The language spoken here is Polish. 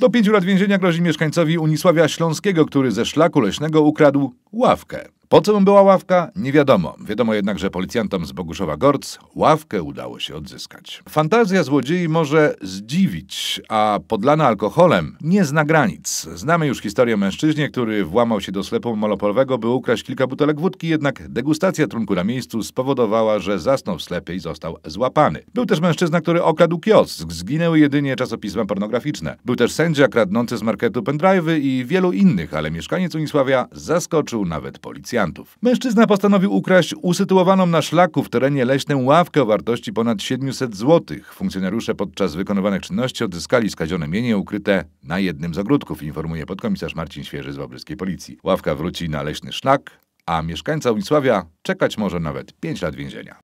Do pięciu lat więzienia grozi mieszkańcowi Unisławia Śląskiego, który ze szlaku leśnego ukradł ławkę. Po co mu była ławka? Nie wiadomo. Wiadomo jednak, że policjantom z Boguszowa Gorc ławkę udało się odzyskać. Fantazja złodziei może zdziwić, a podlana alkoholem nie zna granic. Znamy już historię mężczyźnie, który włamał się do sklepu molopolowego, by ukraść kilka butelek wódki, jednak degustacja trunku na miejscu spowodowała, że zasnął w sklepie i został złapany. Był też mężczyzna, który okradł kiosk. Zginęły jedynie czasopisma pornograficzne. Był też sędzia kradnący z marketu pendrive'y i wielu innych, ale mieszkaniec Unisławia zaskoczył nawet policjantów policjantów. Mężczyzna postanowił ukraść usytuowaną na szlaku w terenie leśnym ławkę o wartości ponad 700 zł. Funkcjonariusze podczas wykonywanych czynności odzyskali skazione mienie ukryte na jednym z ogródków, informuje podkomisarz Marcin Świeży z Wałbrzyskiej Policji. Ławka wróci na leśny szlak, a mieszkańca Unisławia czekać może nawet 5 lat więzienia.